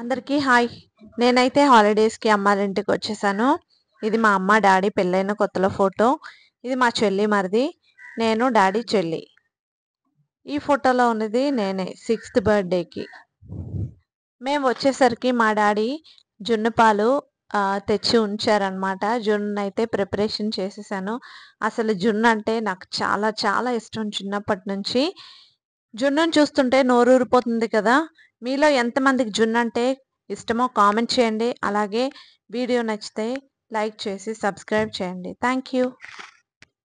అందరికీ హాయ్ నేనైతే హాలిడేస్కి అమ్మారింటికి వచ్చేసాను ఇది మా అమ్మ డాడీ పెళ్ళైన కొత్తలో ఫోటో ఇది మా చెల్లి మరిది నేను డాడీ చెల్లి ఈ ఫోటోలో ఉన్నది నేనే సిక్స్త్ బర్త్డేకి మేము వచ్చేసరికి మా డాడీ జున్నుపాలు తెచ్చి ఉంచారనమాట జున్ను అయితే ప్రిపరేషన్ చేసేసాను అసలు జున్ను అంటే నాకు చాలా చాలా ఇష్టం చిన్నప్పటి నుంచి జున్నును చూస్తుంటే నోరూరిపోతుంది కదా మీలో ఎంతమందికి జున్ను అంటే ఇష్టమో కామెంట్ చేయండి అలాగే వీడియో నచ్చితే లైక్ చేసి సబ్స్క్రైబ్ చేయండి థ్యాంక్ యూ